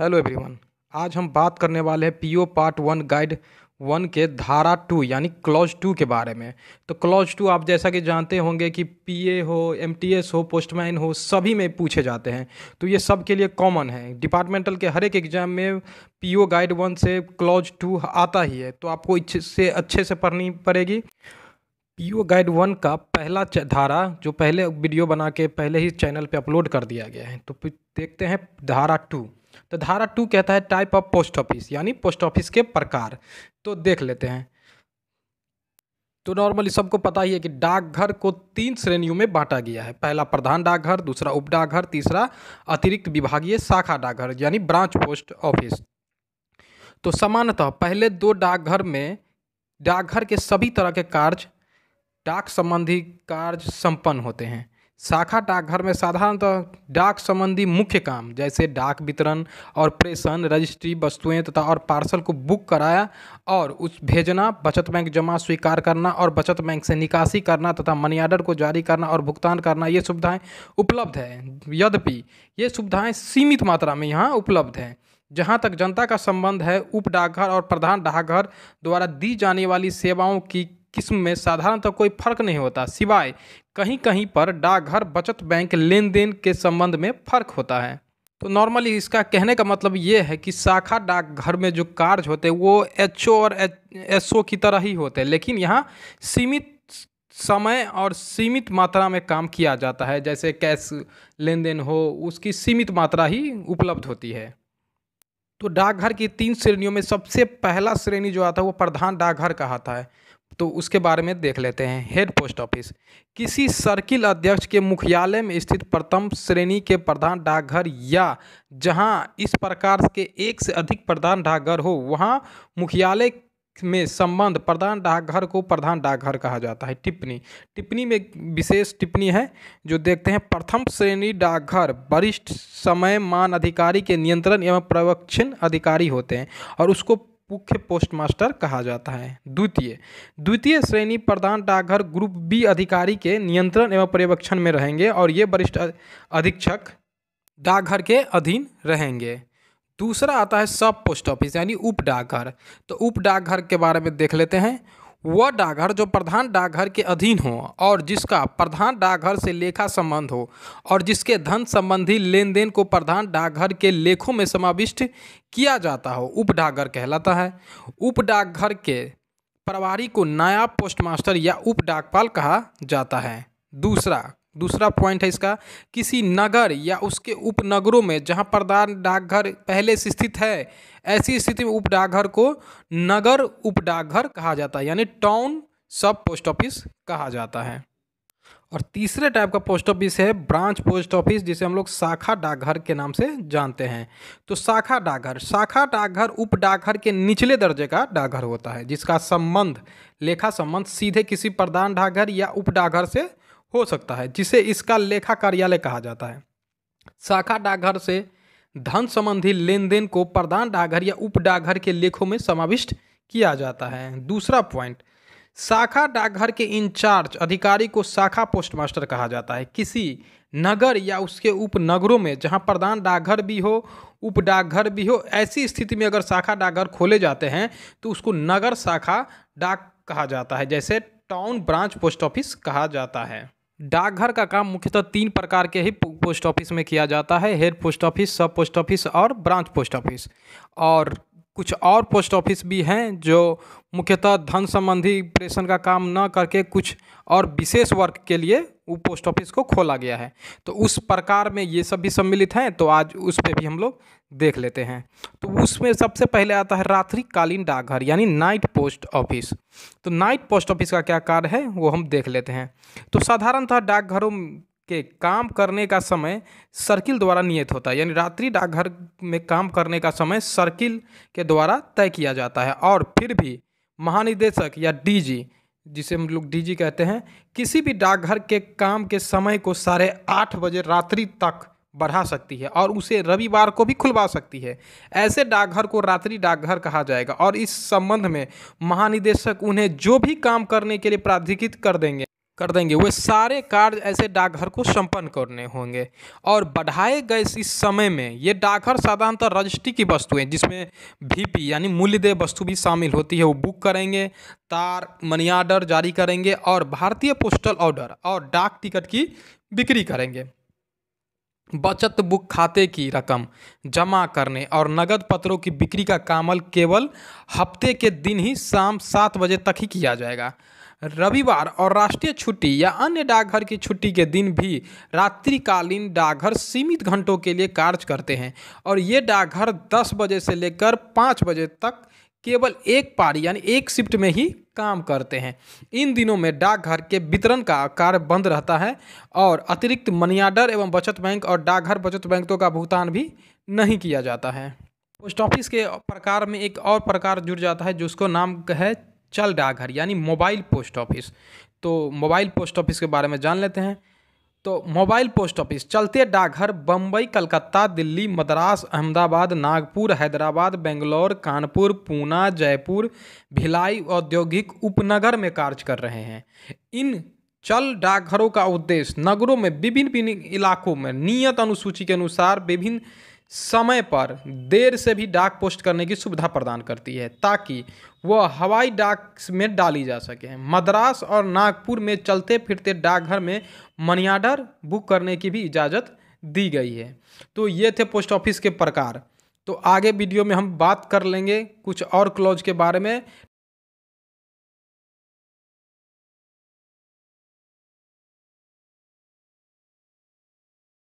hello everyone आज हम बात करने वाले हैं PO part one guide one के धारा टू यानी क्लॉज टू के बारे में तो क्लॉज टू आप जैसा कि जानते होंगे कि पीए हो एमटीएस हो पोस्टमैन हो सभी में पूछे जाते हैं तो ये सब के लिए कॉमन है डिपार्टमेंटल के हर एक एग्जाम में पीओ गाइड वन से क्लॉज टू आता ही है तो आपको अच्छे से अच्छे से पढ़नी पड़ेगी पीओ गाइड वन का पहला धारा जो पहले वीडियो बना के पहले ही चैनल पे अपलोड कर दिया गया है तो देखते हैं धारा टू तो धारा टू कहता है टाइप ऑफ पोस्ट ऑफिस यानी पोस्ट ऑफिस के प्रकार तो देख लेते हैं तो नॉर्मली सबको पता ही है कि डाकघर को तीन श्रेणियों में बांटा गया है पहला प्रधान डाकघर दूसरा उप डाकघर तीसरा अतिरिक्त विभागीय शाखा डाकघर यानी ब्रांच पोस्ट ऑफिस तो सामान्यतः पहले दो डाकघर में डाकघर के सभी तरह के कार्य डाक संबंधी कार्य संपन्न होते हैं शाखा डाकघर में साधारणतः डाक संबंधी मुख्य काम जैसे डाक वितरण और प्रेषण रजिस्ट्री वस्तुएं तथा और पार्सल को बुक कराया और उस भेजना बचत बैंक जमा स्वीकार करना और बचत बैंक से निकासी करना तथा मनी ऑर्डर को जारी करना और भुगतान करना ये सुविधाएं उपलब्ध है यद्यपि ये सुविधाएँ सीमित मात्रा में यहाँ उपलब्ध हैं जहाँ तक जनता का संबंध है उप डाकघर और प्रधान डाकघर द्वारा दी जाने वाली सेवाओं की किस्म में साधारणतः कोई फर्क नहीं होता सिवाय कहीं कहीं पर डाकघर बचत बैंक लेन देन के संबंध में फर्क होता है तो नॉर्मली इसका कहने का मतलब ये है कि शाखा डाकघर में जो कार्य होते हैं वो एच और एस की तरह ही होते हैं लेकिन यहाँ सीमित समय और सीमित मात्रा में काम किया जाता है जैसे कैश लेन देन हो उसकी सीमित मात्रा ही उपलब्ध होती है तो डाकघर की तीन श्रेणियों में सबसे पहला श्रेणी जो आता है वो प्रधान डाकघर कहाता है तो उसके बारे में देख लेते हैं हेड पोस्ट ऑफिस किसी सर्किल अध्यक्ष के मुख्यालय में स्थित प्रथम श्रेणी के प्रधान डाकघर या जहां इस प्रकार के एक से अधिक प्रधान डाकघर हो वहां मुख्यालय में संबंध प्रधान डाकघर को प्रधान डाकघर कहा जाता है टिप्पणी टिप्पणी में विशेष टिप्पणी है जो देखते हैं प्रथम श्रेणी डाकघर वरिष्ठ समय मान अधिकारी के नियंत्रण एवं प्रवक्षण अधिकारी होते हैं और उसको मुख्य पोस्टमास्टर कहा जाता है द्वितीय द्वितीय श्रेणी प्रधान डाकघर ग्रुप बी अधिकारी के नियंत्रण एवं पर्यवेक्षण में रहेंगे और ये वरिष्ठ अधीक्षक डाकघर के अधीन रहेंगे दूसरा आता है सब पोस्ट ऑफिस यानी उप डाकघर तो उप डाकघर के बारे में देख लेते हैं वह डाकघर जो प्रधान डाकघर के अधीन हो और जिसका प्रधान डाकघर से लेखा संबंध हो और जिसके धन संबंधी लेन देन को प्रधान डाकघर के लेखों में समाविष्ट किया जाता हो उप डाकघर कहलाता है उप डाकघर के प्रभारी को नया पोस्टमास्टर या उप डाकपाल कहा जाता है दूसरा दूसरा पॉइंट है इसका किसी नगर या उसके उपनगरों में जहां प्रधान डाकघर पहले से स्थित है ऐसी स्थिति में उप डाकघर को नगर उप डाकघर कहा जाता है यानी टाउन सब पोस्ट ऑफिस कहा जाता है और तीसरे टाइप का पोस्ट ऑफिस है ब्रांच पोस्ट ऑफिस जिसे हम लोग शाखा डाकघर के नाम से जानते हैं तो शाखा डाकघर शाखा डाकघर उप डाकघर के निचले दर्जे का डाकघर होता है जिसका संबंध लेखा संबंध सीधे किसी प्रधान डाकघर या उप डाकघर से हो सकता है जिसे इसका लेखा कार्यालय कहा जाता है शाखा डाकघर से धन संबंधी लेन देन को प्रधान डाकघर या उप डाकघर के लेखों में समाविष्ट किया जाता है दूसरा पॉइंट शाखा डाकघर के इंचार्ज अधिकारी को शाखा पोस्टमास्टर कहा जाता है किसी नगर या उसके उपनगरों में जहां प्रधान डाकघर भी हो उप डाकघर भी हो ऐसी स्थिति में अगर शाखा डाकघर खोले जाते हैं तो उसको नगर शाखा डाक कहा जाता है जैसे टाउन ब्रांच पोस्ट ऑफिस कहा जाता है डाकघर का काम मुख्यतः तीन प्रकार के ही पोस्ट ऑफिस में किया जाता है head post office sub post office और ब्रांच पोस्ट ऑफिस और कुछ और पोस्ट ऑफिस भी हैं जो मुख्यतः धन संबंधी प्रेषण का काम न करके कुछ और विशेष वर्क के लिए वो पोस्ट ऑफिस को खोला गया है तो उस प्रकार में ये सब भी सम्मिलित हैं तो आज उस पर भी हम लोग देख लेते हैं तो उसमें सबसे पहले आता है रात्रिकालीन डाकघर यानी नाइट पोस्ट ऑफिस तो नाइट पोस्ट ऑफिस का क्या कार्य है वो हम देख लेते हैं तो साधारणतः डाकघरों के काम करने का समय सर्किल द्वारा नियत होता है यानी रात्रि डाकघर में काम करने का समय सर्किल के द्वारा तय किया जाता है और फिर भी महानिदेशक या डीजी जिसे हम लोग डीजी कहते हैं किसी भी डाकघर के काम के समय को साढ़े आठ बजे रात्रि तक बढ़ा सकती है और उसे रविवार को भी खुलवा सकती है ऐसे डाकघर को रात्रि डाकघर कहा जाएगा और इस संबंध में महानिदेशक उन्हें जो भी काम करने के लिए प्राधिकृत कर देंगे कर देंगे वे सारे कार्य ऐसे डाकघर को संपन्न करने होंगे और बढ़ाए गए इस समय में ये डाकघर साधारणतः रजिस्ट्री की वस्तुएं जिसमें वीपी यानी मूल्य देय वस्तु भी शामिल होती है वो बुक करेंगे तार मनी आर्डर जारी करेंगे और भारतीय पोस्टल ऑर्डर और डाक टिकट की बिक्री करेंगे बचत बुक खाते की रकम जमा करने और नगद पत्रों की बिक्री का कामल केवल हफ्ते के दिन ही शाम सात बजे तक ही किया जाएगा रविवार और राष्ट्रीय छुट्टी या अन्य डाकघर की छुट्टी के दिन भी रात्रिकालीन डाकघर सीमित घंटों के लिए कार्य करते हैं और ये डाकघर 10 बजे से लेकर 5 बजे तक केवल एक पारी यानी एक शिफ्ट में ही काम करते हैं इन दिनों में डाकघर के वितरण का कार्य बंद रहता है और अतिरिक्त मनीआर्डर एवं बचत बैंक और डाकघर बचत बैंकों का भुगतान भी नहीं किया जाता है पोस्ट ऑफिस के प्रकार में एक और प्रकार जुड़ जाता है जिसको नाम है चल डाकघर यानी मोबाइल पोस्ट ऑफिस तो मोबाइल पोस्ट ऑफिस के बारे में जान लेते हैं तो मोबाइल पोस्ट ऑफिस चलते डाकघर बम्बई कलकत्ता दिल्ली मद्रास अहमदाबाद नागपुर हैदराबाद बेंगलोर कानपुर पूना जयपुर भिलाई औद्योगिक उपनगर में कार्य कर रहे हैं इन चल डाकघरों का उद्देश्य नगरों में विभिन्न विभिन्न इलाकों में नियत अनुसूची के अनुसार विभिन्न समय पर देर से भी डाक पोस्ट करने की सुविधा प्रदान करती है ताकि वह हवाई डाक में डाली जा सके मद्रास और नागपुर में चलते फिरते डाकघर में मनी ऑर्डर बुक करने की भी इजाज़त दी गई है तो ये थे पोस्ट ऑफिस के प्रकार तो आगे वीडियो में हम बात कर लेंगे कुछ और क्लॉज के बारे में